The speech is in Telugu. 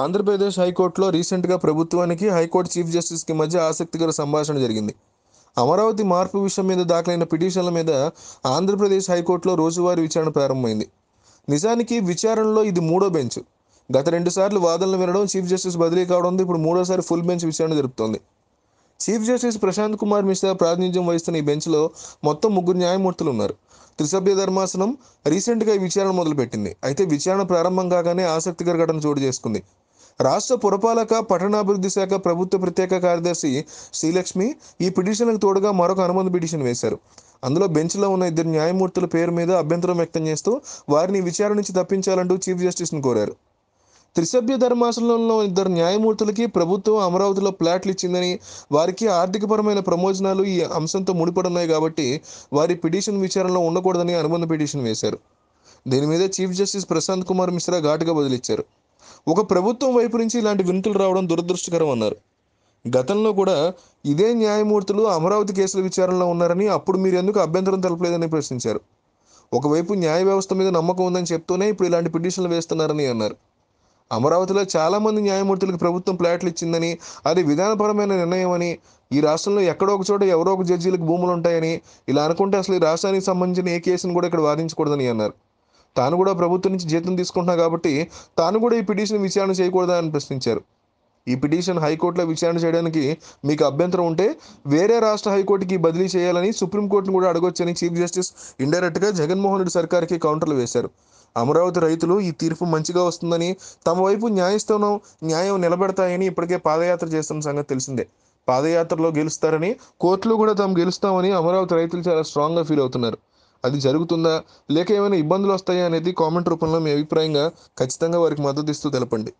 ఆంధ్రప్రదేశ్ హైకోర్టులో రీసెంట్గా ప్రభుత్వానికి హైకోర్టు చీఫ్ జస్టిస్కి మధ్య ఆసక్తికర సంభాషణ జరిగింది అమరావతి మార్పు విషయం మీద దాఖలైన పిటిషన్ల మీద ఆంధ్రప్రదేశ్ హైకోర్టులో రోజువారీ విచారణ ప్రారంభమైంది నిజానికి విచారణలో ఇది మూడో బెంచ్ గత రెండుసార్లు వాదనలు వినడం చీఫ్ జస్టిస్ బదిలీ కావడంతో ఇప్పుడు మూడోసారి ఫుల్ బెంచ్ విచారణ జరుపుతోంది చీఫ్ జస్టిస్ ప్రశాంత్ కుమార్ మిశ్రా ప్రాతినిధ్యం వహిస్తున్న ఈ బెంచ్లో మొత్తం ముగ్గురు న్యాయమూర్తులు ఉన్నారు త్రిసభ్య ధర్మాసనం రీసెంట్గా ఈ విచారణ మొదలుపెట్టింది అయితే విచారణ ప్రారంభం కాగానే ఆసక్తికర ఘటన చోటు చేసుకుంది రాష్ట్ర పురపాలక పట్టణాభివృద్ధి శాఖ ప్రభుత్వ ప్రత్యేక కార్యదర్శి శ్రీలక్ష్మి ఈ పిటిషన్లకు తోడుగా మరొక అనుబంధ పిటిషన్ వేశారు అందులో బెంచ్లో ఉన్న ఇద్దరు న్యాయమూర్తుల పేరు మీద అభ్యంతరం వ్యక్తం చేస్తూ వారిని విచారణ నుంచి తప్పించాలంటూ చీఫ్ జస్టిస్ను కోరారు త్రిసభ్య ధర్మాసనంలో ఇద్దరు న్యాయమూర్తులకి ప్రభుత్వం అమరావతిలో ప్లాట్లు ఇచ్చిందని వారికి ఆర్థికపరమైన ప్రమోజనాలు ఈ అంశంతో ముడిపడున్నాయి కాబట్టి వారి పిటిషన్ విచారణలో ఉండకూడదని అనుబంధ పిటిషన్ వేశారు దీని మీద చీఫ్ జస్టిస్ ప్రశాంత్ కుమార్ మిశ్రా ఘాటుగా బదిలిచ్చారు ఒక ప్రభుత్వం వైపు నుంచి ఇలాంటి వినతులు రావడం దురదృష్టకరం అన్నారు గతంలో కూడా ఇదే న్యాయమూర్తులు అమరావతి కేసుల విచారణలో ఉన్నారని అప్పుడు మీరు ఎందుకు అభ్యంతరం తెలపలేదని ప్రశ్నించారు ఒకవైపు న్యాయ వ్యవస్థ మీద నమ్మకం ఉందని చెప్తూనే ఇప్పుడు ఇలాంటి పిటిషన్లు వేస్తున్నారని అన్నారు అమరావతిలో చాలా మంది న్యాయమూర్తులకు ప్రభుత్వం ప్లాట్లు ఇచ్చిందని అది విధానపరమైన నిర్ణయం అని ఈ రాష్ట్రంలో ఎక్కడో ఒక చోట ఎవరో ఒక జడ్జీలకు భూములు ఉంటాయని ఇలా అనుకుంటే అసలు ఈ రాష్ట్రానికి సంబంధించిన ఏ కేసును కూడా ఇక్కడ వాదించకూడదని అన్నారు తాను కూడా ప్రభుత్వం నుంచి జీతం తీసుకుంటున్నా కాబట్టి తాను కూడా ఈ పిటిషన్ విచారణ చేయకూడదని ప్రశ్నించారు ఈ పిటిషన్ హైకోర్టులో విచారణ చేయడానికి మీకు అభ్యంతరం ఉంటే వేరే రాష్ట్ర హైకోర్టుకి బదిలీ చేయాలని సుప్రీంకోర్టును కూడా అడగొచ్చని చీఫ్ జస్టిస్ ఇండైరెక్ట్గా జగన్మోహన్ రెడ్డి సర్కార్కి కౌంటర్లు వేశారు అమరావతి రైతులు ఈ తీర్పు మంచిగా వస్తుందని తమ వైపు న్యాయస్థానం న్యాయం నిలబెడతాయని ఇప్పటికే పాదయాత్ర చేస్తున్న సంగతి తెలిసిందే పాదయాత్రలో గెలుస్తారని కోర్టులో కూడా తాము గెలుస్తామని అమరావతి రైతులు చాలా స్ట్రాంగ్గా ఫీల్ అవుతున్నారు అది జరుగుతుందా లేక ఏమైనా ఇబ్బందులు వస్తాయా అనేది కామెంట్ రూపంలో మీ అభిప్రాయంగా ఖచ్చితంగా వారికి మద్దతు ఇస్తూ తెలపండి